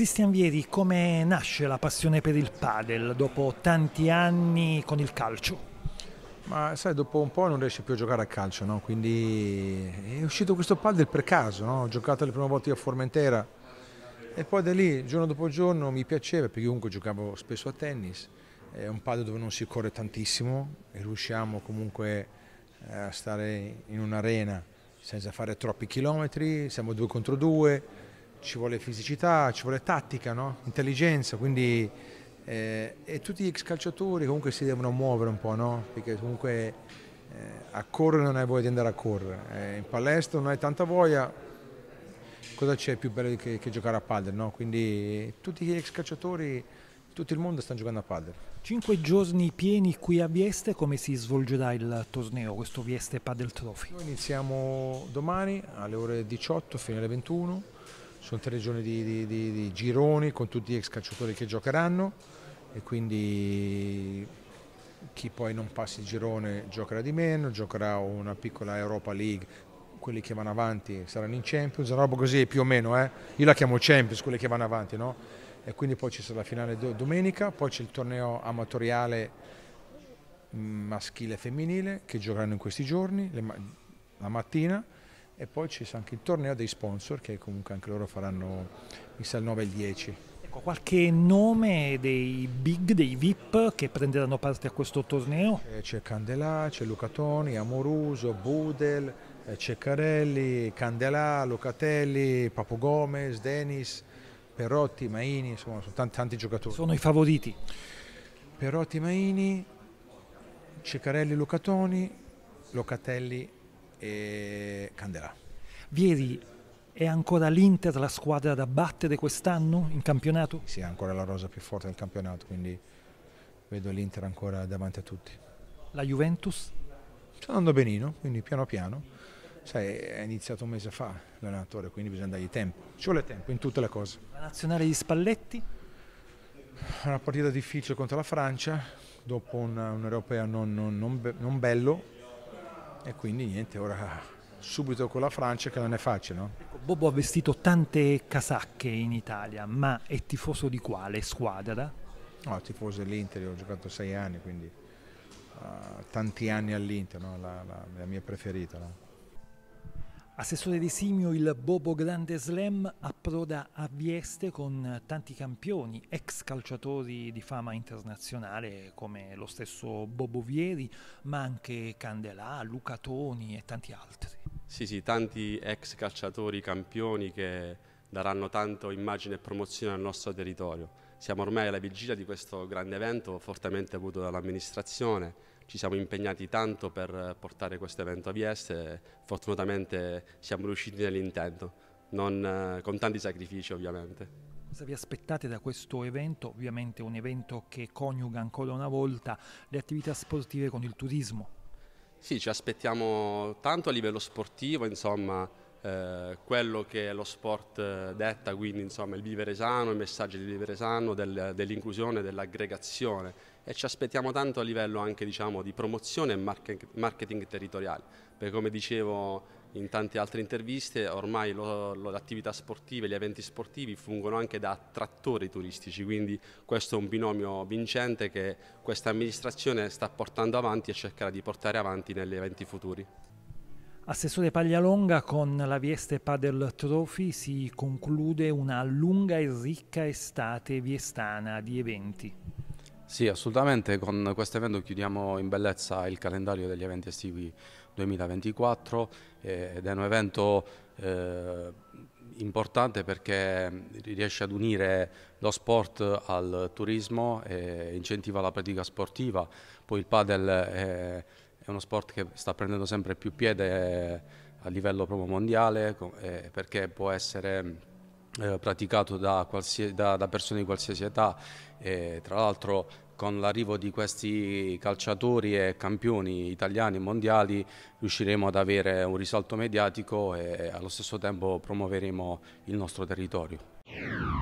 Cristian Vieri, come nasce la passione per il padel dopo tanti anni con il calcio? Ma sai, dopo un po' non riesci più a giocare a calcio, no? quindi è uscito questo padel per caso, no? ho giocato le prime volte a Formentera e poi da lì, giorno dopo giorno, mi piaceva perché comunque giocavo spesso a tennis, è un padel dove non si corre tantissimo e riusciamo comunque eh, a stare in un'arena senza fare troppi chilometri, siamo due contro due, ci vuole fisicità, ci vuole tattica, no? intelligenza, quindi eh, e tutti gli ex calciatori comunque si devono muovere un po', no? perché comunque eh, a correre non hai voglia di andare a correre, eh, in palestra non hai tanta voglia, cosa c'è più bello che, che giocare a padre? No? Quindi tutti gli ex calciatori, tutto il mondo sta giocando a padre. Cinque giorni pieni qui a Vieste, come si svolgerà il torneo, questo Vieste Padel Trophy? Noi iniziamo domani alle ore 18 fino alle 21 sono tre giorni di, di, di, di gironi con tutti gli ex calciatori che giocheranno e quindi chi poi non passa il girone giocherà di meno, giocherà una piccola Europa League, quelli che vanno avanti saranno in Champions, una roba così più o meno, eh? io la chiamo Champions, quelli che vanno avanti, no? E quindi poi ci sarà la finale do domenica, poi c'è il torneo amatoriale mm, maschile e femminile che giocheranno in questi giorni, ma la mattina e poi ci sarà anche il torneo dei sponsor che comunque anche loro faranno mi il 9 e il 10. Ecco, qualche nome dei big, dei VIP che prenderanno parte a questo torneo? Eh, c'è Candelà, c'è Luca Toni, Amoruso, Budel, eh, Ceccarelli, Candelà, Locatelli, Papo Gomez, Denis, Perotti, Maini, insomma sono tanti, tanti giocatori. Sono i favoriti? Perotti, Maini, Ceccarelli, Lucatoni, Locatelli e Candelà. Vieri, è ancora l'Inter la squadra da battere quest'anno in campionato? Sì, è ancora la rosa più forte del campionato, quindi vedo l'Inter ancora davanti a tutti. La Juventus? Sta andando benino, quindi piano piano. Sai, è iniziato un mese fa l'allenatore, quindi bisogna dargli tempo. Ci vuole tempo in tutte le cose. La nazionale di Spalletti? Una partita difficile contro la Francia, dopo un, un europeo non, non, non, non bello, e quindi niente, ora subito con la Francia che non è facile. No? Ecco, Bobo ha vestito tante casacche in Italia, ma è tifoso di quale squadra? No, tifoso dell'Inter, ho giocato sei anni, quindi uh, tanti anni all'Inter, no? la, la, la, mia preferita. No? Assessore De Simio, il Bobo Grande Slam approda a Vieste con tanti campioni, ex calciatori di fama internazionale come lo stesso Bobo Vieri, ma anche Candelà, Luca Toni e tanti altri. Sì, sì, tanti ex calciatori campioni che daranno tanto immagine e promozione al nostro territorio. Siamo ormai alla vigilia di questo grande evento fortemente voluto dall'amministrazione, ci siamo impegnati tanto per portare questo evento a Vieste e fortunatamente siamo riusciti nell'intento, non, eh, con tanti sacrifici ovviamente. Cosa vi aspettate da questo evento? Ovviamente un evento che coniuga ancora una volta le attività sportive con il turismo. Sì, ci aspettiamo tanto a livello sportivo, insomma, eh, quello che lo sport eh, detta, quindi insomma, il vivere sano, il messaggio di vivere sano, del, dell'inclusione, dell'aggregazione e ci aspettiamo tanto a livello anche diciamo, di promozione e marketing territoriale, perché come dicevo in tante altre interviste ormai lo, lo, le attività sportive, gli eventi sportivi fungono anche da attrattori turistici, quindi questo è un binomio vincente che questa amministrazione sta portando avanti e cercherà di portare avanti negli eventi futuri. Assessore Paglialonga con la Vieste Padel Trophy si conclude una lunga e ricca estate viestana di eventi. Sì, assolutamente, con questo evento chiudiamo in bellezza il calendario degli eventi estivi 2024 eh, ed è un evento eh, importante perché mm, riesce ad unire lo sport al turismo e incentiva la pratica sportiva, poi il padel è, eh, è uno sport che sta prendendo sempre più piede eh, a livello proprio mondiale perché può essere mm, eh, praticato da, da, da, persone di qualsiasi età, e, tra l'altro con l'arrivo di questi calciatori e campioni italiani e mondiali riusciremo ad avere un risalto mediatico e allo stesso tempo promuoveremo il nostro territorio.